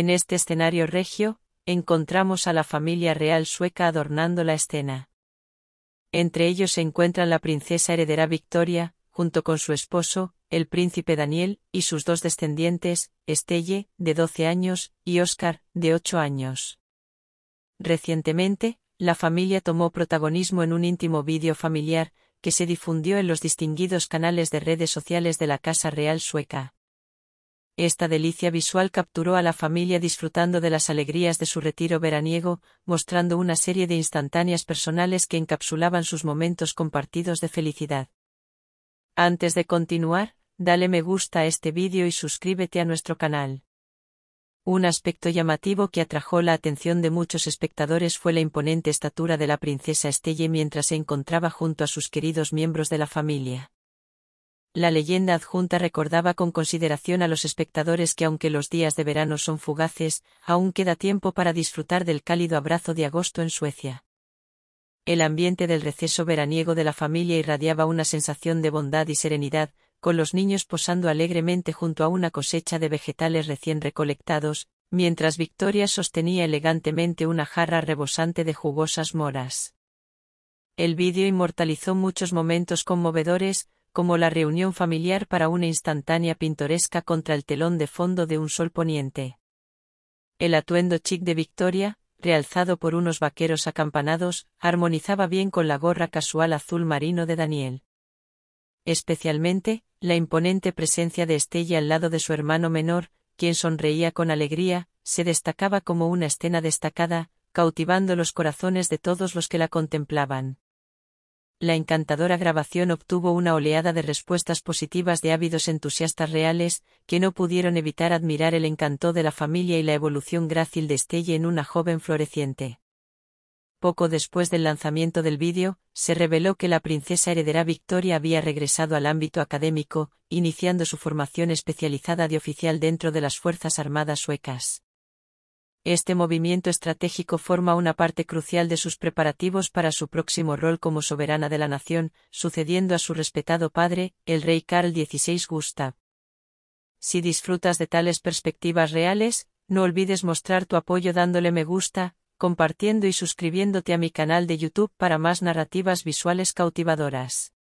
En este escenario regio, encontramos a la familia real sueca adornando la escena. Entre ellos se encuentran la princesa heredera Victoria, junto con su esposo, el príncipe Daniel, y sus dos descendientes, Estelle, de 12 años, y Oscar, de 8 años. Recientemente, la familia tomó protagonismo en un íntimo vídeo familiar, que se difundió en los distinguidos canales de redes sociales de la Casa Real Sueca. Esta delicia visual capturó a la familia disfrutando de las alegrías de su retiro veraniego, mostrando una serie de instantáneas personales que encapsulaban sus momentos compartidos de felicidad. Antes de continuar, dale me gusta a este vídeo y suscríbete a nuestro canal. Un aspecto llamativo que atrajo la atención de muchos espectadores fue la imponente estatura de la princesa Estelle mientras se encontraba junto a sus queridos miembros de la familia. La leyenda adjunta recordaba con consideración a los espectadores que aunque los días de verano son fugaces, aún queda tiempo para disfrutar del cálido abrazo de agosto en Suecia. El ambiente del receso veraniego de la familia irradiaba una sensación de bondad y serenidad, con los niños posando alegremente junto a una cosecha de vegetales recién recolectados, mientras Victoria sostenía elegantemente una jarra rebosante de jugosas moras. El vídeo inmortalizó muchos momentos conmovedores, como la reunión familiar para una instantánea pintoresca contra el telón de fondo de un sol poniente. El atuendo chic de Victoria, realzado por unos vaqueros acampanados, armonizaba bien con la gorra casual azul marino de Daniel. Especialmente, la imponente presencia de Estella al lado de su hermano menor, quien sonreía con alegría, se destacaba como una escena destacada, cautivando los corazones de todos los que la contemplaban la encantadora grabación obtuvo una oleada de respuestas positivas de ávidos entusiastas reales, que no pudieron evitar admirar el encanto de la familia y la evolución grácil de Estelle en una joven floreciente. Poco después del lanzamiento del vídeo, se reveló que la princesa heredera Victoria había regresado al ámbito académico, iniciando su formación especializada de oficial dentro de las Fuerzas Armadas suecas. Este movimiento estratégico forma una parte crucial de sus preparativos para su próximo rol como soberana de la nación, sucediendo a su respetado padre, el rey Carl XVI Gustav. Si disfrutas de tales perspectivas reales, no olvides mostrar tu apoyo dándole me gusta, compartiendo y suscribiéndote a mi canal de YouTube para más narrativas visuales cautivadoras.